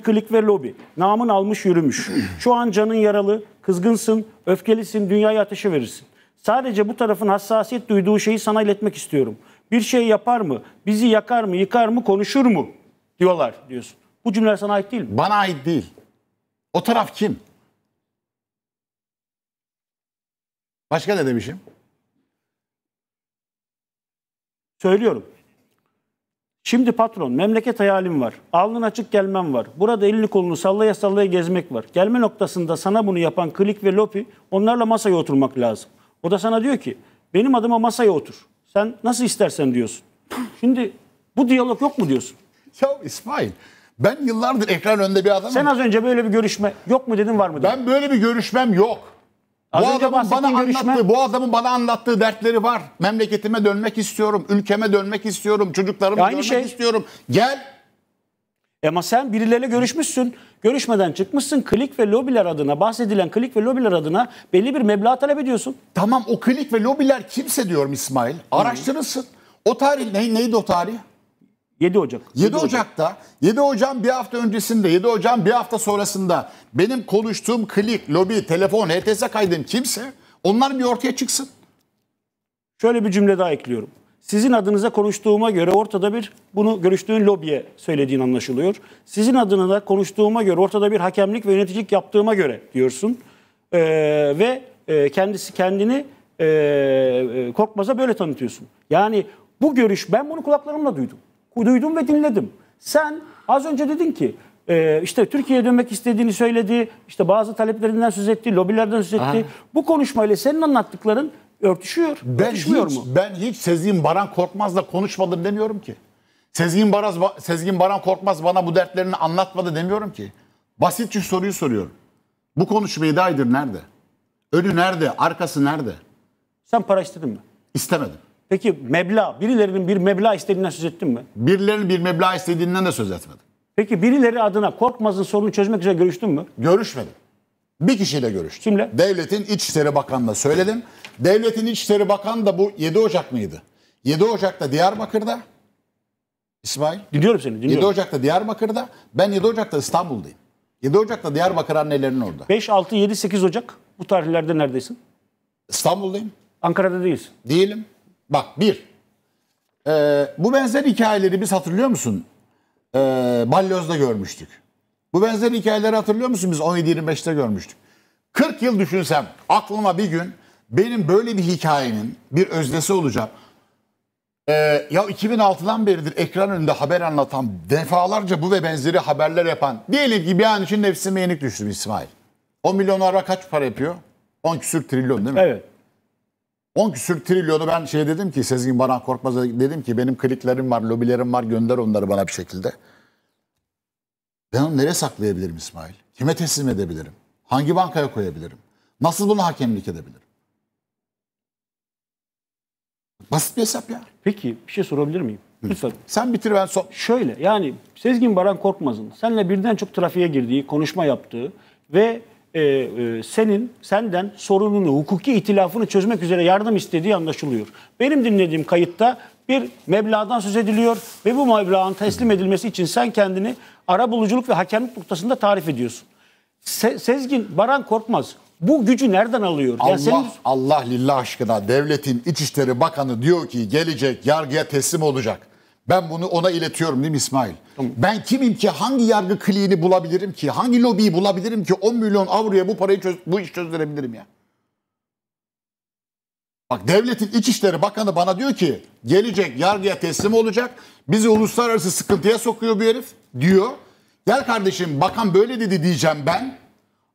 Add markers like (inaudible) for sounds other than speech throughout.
klik ve lobi. Namın almış yürümüş. Şu an canın yaralı, kızgınsın, öfkelisin, dünyaya ateşi verirsin. Sadece bu tarafın hassasiyet duyduğu şeyi sana iletmek istiyorum. Bir şey yapar mı, bizi yakar mı, yıkar mı, konuşur mu diyorlar diyorsun. Bu cümleler sana ait değil mi? Bana ait değil. O taraf kim? Başka ne demişim? Söylüyorum. Şimdi patron memleket hayalim var. Alnın açık gelmem var. Burada elini kolunu sallaya sallaya gezmek var. Gelme noktasında sana bunu yapan Klik ve Lopi onlarla masaya oturmak lazım. O da sana diyor ki benim adıma masaya otur. Sen nasıl istersen diyorsun. Şimdi bu diyalog yok mu diyorsun? Ya İsmail ben yıllardır ekran önünde bir adamım. Sen az önce böyle bir görüşme yok mu dedin var mı dedin? Ben böyle bir görüşmem yok bu adamın bana görüşme... anlattığı, bu adamın bana anlattığı dertleri var. Memleketime dönmek istiyorum, ülkeme dönmek istiyorum, çocuklarımı e Aynı görmek şey. istiyorum. Gel. E ama sen birileriyle görüşmüşsün. Görüşmeden çıkmışsın klik ve lobiler adına bahsedilen klik ve lobiler adına belli bir meblağ talep ediyorsun. Tamam o klik ve lobiler kimse diyorum İsmail. Araştırırsın. O tarih ne, neydi o tarih? 7 Ocak. 7, 7 Ocak'ta, Ocak. 7 Ocak'ın bir hafta öncesinde, 7 Ocak'ın bir hafta sonrasında benim konuştuğum klik, lobi, telefon, HTS kaydım kimse onlar bir ortaya çıksın. Şöyle bir cümle daha ekliyorum. Sizin adınıza konuştuğuma göre ortada bir bunu görüştüğün lobiye söylediğin anlaşılıyor. Sizin adına da konuştuğuma göre ortada bir hakemlik ve yöneticilik yaptığıma göre diyorsun. Ee, ve e, kendisi kendini e, e korkmaza böyle tanıtıyorsun. Yani bu görüş ben bunu kulaklarımla duydum duydum ve dinledim. Sen az önce dedin ki e, işte Türkiye'ye dönmek istediğini söyledi. işte bazı taleplerinden söz etti, lobilerden söz etti. Aha. Bu konuşmayla senin anlattıkların örtüşüyor. Ben Örtüşmüyor hiç, mu? Ben hiç Sezgin Baran Korkmaz'la konuşmadım demiyorum ki. Sezgin, Baraz, Sezgin Baran Korkmaz bana bu dertlerini anlatmadı demiyorum ki. Basitçe soruyu soruyorum. Bu konuşmayı da Aydın nerede? Önü nerede? Arkası nerede? Sen para istedin mi? İstemedim. Peki meblağ, birilerinin bir meblağ istediğinden söz ettin mi? Birilerinin bir meblağ istediğinden de söz etmedim. Peki birileri adına Korkmaz'ın sorunu çözmek üzere görüştün mü? Görüşmedim. Bir kişiyle görüştüm. Kimle? Devletin İçişleri Bakanı'na söyledim. Devletin İçişleri Bakanı da bu 7 Ocak mıydı? 7 Ocak'ta Diyarbakır'da. İsmail. Dinliyorum seni. Dinliyorum. 7 Ocak'ta Diyarbakır'da. Ben 7 Ocak'ta İstanbul'dayım. 7 Ocak'ta Diyarbakır annelerinin orada. 5, 6, 7, 8 Ocak bu tarihlerde neredesin? İstanbul'dayım. Ankara'da değilsin. Değilim. Bak bir. E, bu benzer hikayeleri biz hatırlıyor musun? E, Balyoz'da görmüştük. Bu benzer hikayeleri hatırlıyor musun? Biz 17-25'te görmüştük. 40 yıl düşünsem aklıma bir gün benim böyle bir hikayenin bir öznesi olacak. Ee, ya 2006'dan beridir ekran önünde haber anlatan defalarca bu ve benzeri haberler yapan diyelim ki bir an için nefsime yenik düştüm İsmail. 10 milyon ara kaç para yapıyor? 10 küsür trilyon değil mi? Evet. 10 küsür trilyonu ben şey dedim ki Sezgin Baran korkmaz dedim ki benim kliklerim var, lobilerim var gönder onları bana bir şekilde. Ben onu nereye saklayabilirim İsmail? Kime teslim edebilirim? Hangi bankaya koyabilirim? Nasıl bunu hakemlik edebilirim? Basit bir hesap ya. Peki bir şey sorabilir miyim? Lütfen. Sen bitir ben sor Şöyle yani Sezgin Baran Korkmaz'ın seninle birden çok trafiğe girdiği, konuşma yaptığı ve e, e, senin senden sorununu, hukuki itilafını çözmek üzere yardım istediği anlaşılıyor. Benim dinlediğim kayıtta bir meblağdan söz ediliyor ve bu meblağın teslim edilmesi için sen kendini ara buluculuk ve hakemlik noktasında tarif ediyorsun. Se Sezgin Baran Korkmaz bu gücü nereden alıyor? Allah, ya senin... Allah lillah aşkına devletin İçişleri Bakanı diyor ki gelecek yargıya teslim olacak. Ben bunu ona iletiyorum değil mi İsmail? Tamam. Ben kimim ki hangi yargı kliğini bulabilirim ki? Hangi lobiyi bulabilirim ki 10 milyon avroya bu parayı çöz, bu iş çözdürebilirim ya? Bak devletin İçişleri Bakanı bana diyor ki gelecek yargıya teslim olacak. Bizi uluslararası sıkıntıya sokuyor bu herif diyor. Gel kardeşim bakan böyle dedi diyeceğim ben.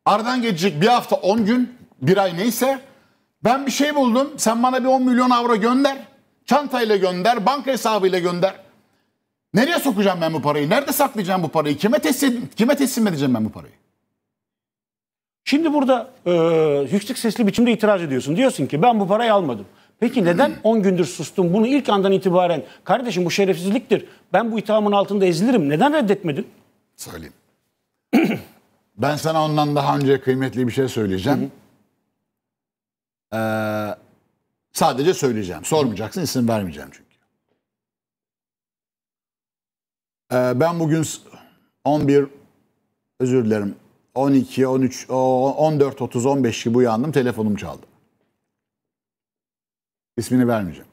Aradan geçecek bir hafta 10 gün bir ay neyse. Ben bir şey buldum sen bana bir 10 milyon avro gönder. Çantayla gönder banka hesabıyla gönder. Nereye sokacağım ben bu parayı? Nerede saklayacağım bu parayı? Kime teslim, kime teslim edeceğim ben bu parayı? Şimdi burada e, yüksek sesli biçimde itiraz ediyorsun. Diyorsun ki ben bu parayı almadım. Peki neden 10 (clears throat) gündür sustun? Bunu ilk andan itibaren kardeşim bu şerefsizliktir. Ben bu ithamın altında ezilirim. Neden reddetmedin? Söyleyeyim. (clears throat) ben sana ondan daha önce kıymetli bir şey söyleyeceğim. Ee, sadece söyleyeceğim. Sormayacaksın, isim vermeyeceğim çünkü. Ee, ben bugün 11 özür dilerim 12, 13, 14, 30, 15 gibi uyandım. Telefonum çaldı. İsmini vermeyeceğim.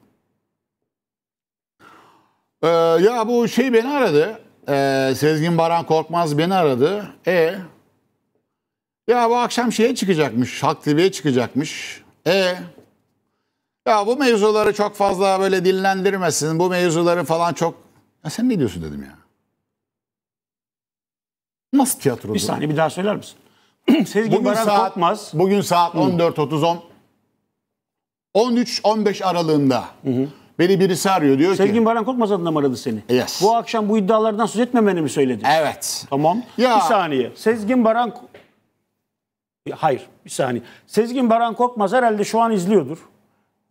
Ee, ya bu şey beni aradı. Ee, Sezgin Baran Korkmaz beni aradı. E ya bu akşam şeye çıkacakmış. Halk TV'ye çıkacakmış. E ya bu mevzuları çok fazla böyle dinlendirmesin Bu mevzuları falan çok... Ya sen ne diyorsun dedim ya. Nasıl tiyatrodur? Bir saniye bir daha söyler misin? (clears throat) Sezgin bugün Baran saat, Korkmaz. Bugün saat 14.30 13-15 aralığında hı hı. beni birisi arıyor diyor Sevgin ki. Sezgin Baran Korkmaz adına mı aradı seni? Yes. Bu akşam bu iddialardan söz etmemeni mi söyledi? Evet. Tamam. Ya. Bir saniye. Sezgin Baran... Hayır bir saniye. Sezgin Baran Korkmaz herhalde şu an izliyordur.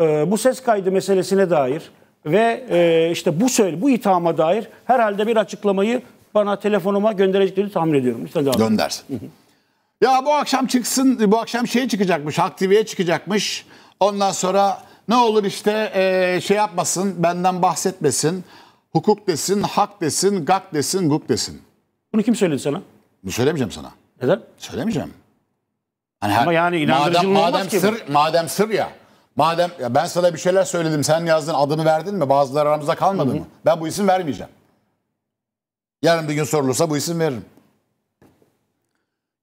Ee, bu ses kaydı meselesine dair ve e, işte bu söyle bu ithama dair herhalde bir açıklamayı bana telefonuma göndereceklerini tahmin ediyorum. Lütfen devam Göndersin. Ya bu akşam çıksın, bu akşam şey çıkacakmış, Halk TV'ye çıkacakmış. Ondan sonra ne olur işte e, şey yapmasın, benden bahsetmesin. Hukuk desin, hak desin, gak desin, guk desin. Bunu kim söyledi sana? Bunu söylemeyeceğim sana. Neden? Söylemeyeceğim. Hani Ama her, yani inandırıcı madem, madem ki. Sır, bu. madem sır ya. Madem ya ben sana bir şeyler söyledim, sen yazdın, adını verdin mi? Bazıları aramızda kalmadı Hı-hı. mı? Ben bu isim vermeyeceğim. Yarın bir gün sorulursa bu isim veririm.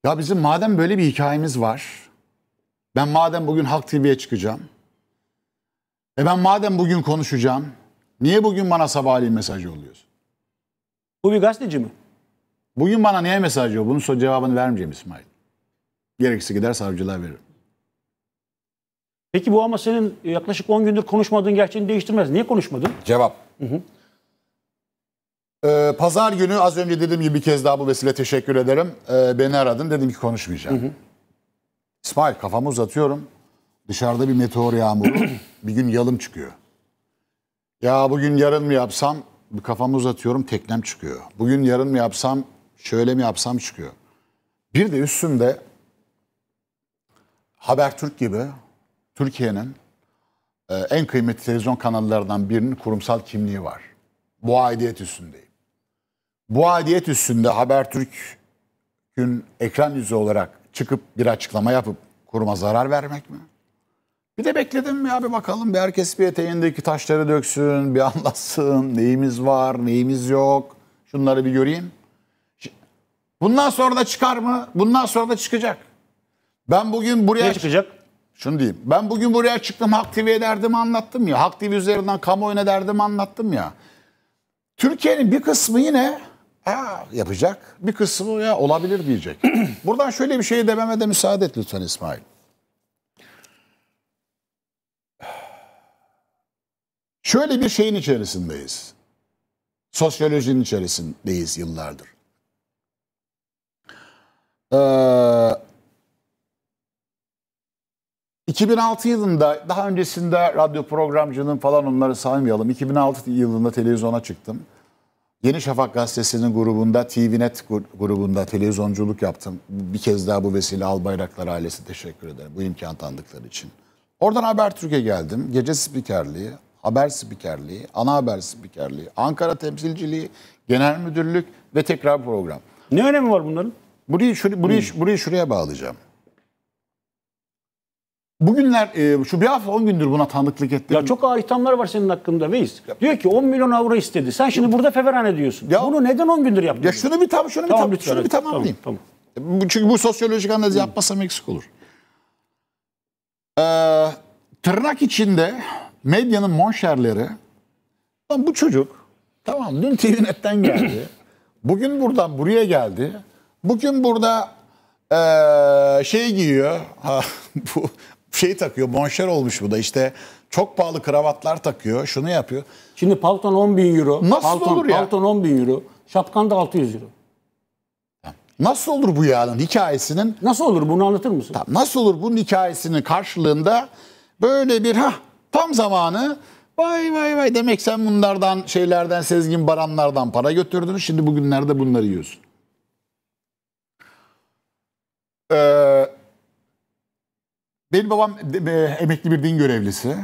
Ya bizim madem böyle bir hikayemiz var. Ben madem bugün Halk TV'ye çıkacağım. E ben madem bugün konuşacağım. Niye bugün bana sabahleyin mesajı oluyorsun? Bu bir gazeteci mi? Bugün bana niye mesajı oluyor? Bunun cevabını vermeyeceğim İsmail. Gerekirse gider savcılığa veririm. Peki bu ama senin yaklaşık 10 gündür konuşmadığın gerçeğini değiştirmez. Niye konuşmadın? Cevap. Hı hı. Ee, Pazar günü az önce dediğim gibi bir kez daha bu vesile teşekkür ederim. Ee, beni aradın dedim ki konuşmayacağım. Hı hı. İsmail kafamı uzatıyorum. Dışarıda bir meteor yağmuru (clears throat) bir gün yalım çıkıyor. Ya bugün yarın mı yapsam bir kafamı uzatıyorum teknem çıkıyor. Bugün yarın mı yapsam şöyle mi yapsam çıkıyor. Bir de üstünde Habertürk gibi Türkiye'nin e, en kıymetli televizyon kanallarından birinin kurumsal kimliği var. Bu aidiyet üstündeyim. Bu adiyet üstünde Habertürk'ün ekran yüzü olarak çıkıp bir açıklama yapıp kuruma zarar vermek mi? Bir de bekledim ya bir bakalım bir herkes bir eteğindeki taşları döksün, bir anlatsın neyimiz var, neyimiz yok. Şunları bir göreyim. Bundan sonra da çıkar mı? Bundan sonra da çıkacak. Ben bugün buraya... Ne çıkacak? Şunu diyeyim. Ben bugün buraya çıktım Halk TV'ye derdimi anlattım ya. Halk TV üzerinden kamuoyuna derdimi anlattım ya. Türkiye'nin bir kısmı yine yapacak. Bir kısmı ya olabilir diyecek. (clears throat) Buradan şöyle bir şey dememe de müsaade et lütfen İsmail. Şöyle bir şeyin içerisindeyiz. Sosyolojinin içerisindeyiz yıllardır. Ee, 2006 yılında daha öncesinde radyo programcının falan onları saymayalım. 2006 yılında televizyona çıktım. Yeni Şafak Gazetesi'nin grubunda, TVNet grubunda televizyonculuk yaptım. Bir kez daha bu vesile Albayraklar ailesi teşekkür ederim bu imkan tanıdıkları için. Oradan Habertürk'e geldim. Gece spikerliği, haber spikerliği, ana haber spikerliği, Ankara temsilciliği, genel müdürlük ve tekrar program. Ne önemi var bunların? Burayı, şur- burayı, hmm. burayı şuraya bağlayacağım. Bugünler e, şu bir hafta 10 gündür buna tanıklık ettim. Ya çok ağır ithamlar var senin hakkında Veys. diyor ki 10 milyon avro istedi. Sen şimdi burada feverhane diyorsun. Ya, Bunu neden 10 gündür yaptın? Ya şunu bir tam şunu tamam, bir, tam, lütfen, şunu bir tamamlayayım. Tamam, tamam. Çünkü bu sosyolojik analiz yapmasam eksik olur. Ee, tırnak içinde medyanın monşerleri Tamam bu çocuk tamam dün TVNet'ten geldi. (clears throat) bugün buradan buraya geldi. Bugün burada ee, şey giyiyor. Ha, (laughs) bu şey takıyor. Bonşer olmuş bu da işte çok pahalı kravatlar takıyor. Şunu yapıyor. Şimdi palton 10 bin euro. Nasıl palton, olur ya? Palton 10 bin euro. Şapkan da 600 euro. Nasıl olur bu yağının hikayesinin? Nasıl olur bunu anlatır mısın? Tamam, nasıl olur bunun hikayesinin karşılığında böyle bir ha tam zamanı vay vay vay demek sen bunlardan şeylerden Sezgin Baranlardan para götürdün şimdi bugünlerde bunları yiyorsun. Ee, benim babam e, e, emekli bir din görevlisi.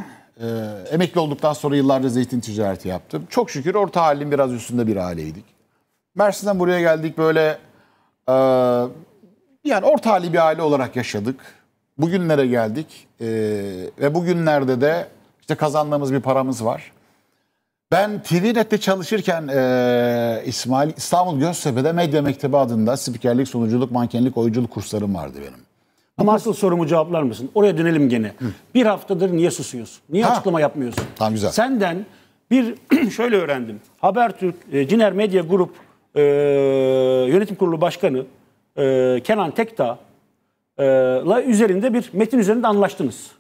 E, emekli olduktan sonra yıllarca zeytin ticareti yaptım. Çok şükür orta halin biraz üstünde bir aileydik. Mersin'den buraya geldik böyle yani orta hali bir aile olarak yaşadık. Bugünlere geldik ve bugünlerde de işte kazandığımız bir paramız var. Ben TVNet'te çalışırken e, İsmail İstanbul Göztepe'de Medya Mektebi adında spikerlik, sunuculuk, mankenlik, oyunculuk kurslarım vardı benim. Ama asıl sorumu cevaplar mısın? Oraya dönelim gene. Hı. Bir haftadır niye susuyorsun? Niye ha. açıklama yapmıyorsun? Tamam güzel. Senden bir (clears throat) şöyle öğrendim. Habertürk, e, Ciner Medya Grup e, Yönetim Kurulu Başkanı e, Kenan Tekta e, la üzerinde bir metin üzerinde anlaştınız.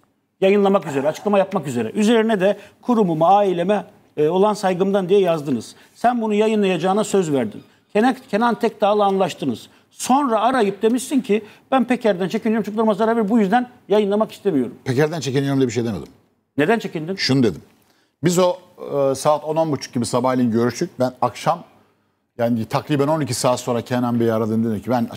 Yayınlamak üzere, açıklama yapmak üzere. Üzerine de kurumuma, aileme e, olan saygımdan diye yazdınız. Sen bunu yayınlayacağına söz verdin. Kenan, Kenan Tekdağ'la anlaştınız. Sonra arayıp demişsin ki ben Peker'den çekiniyorum çocuklarıma zarar verir bu yüzden yayınlamak istemiyorum. Peker'den çekiniyorum diye bir şey demedim. Neden çekindin? Şunu dedim. Biz o e, saat 10-10.30 gibi sabahleyin görüştük. Ben akşam yani takriben 12 saat sonra Kenan Bey'i aradığında dedim ki ben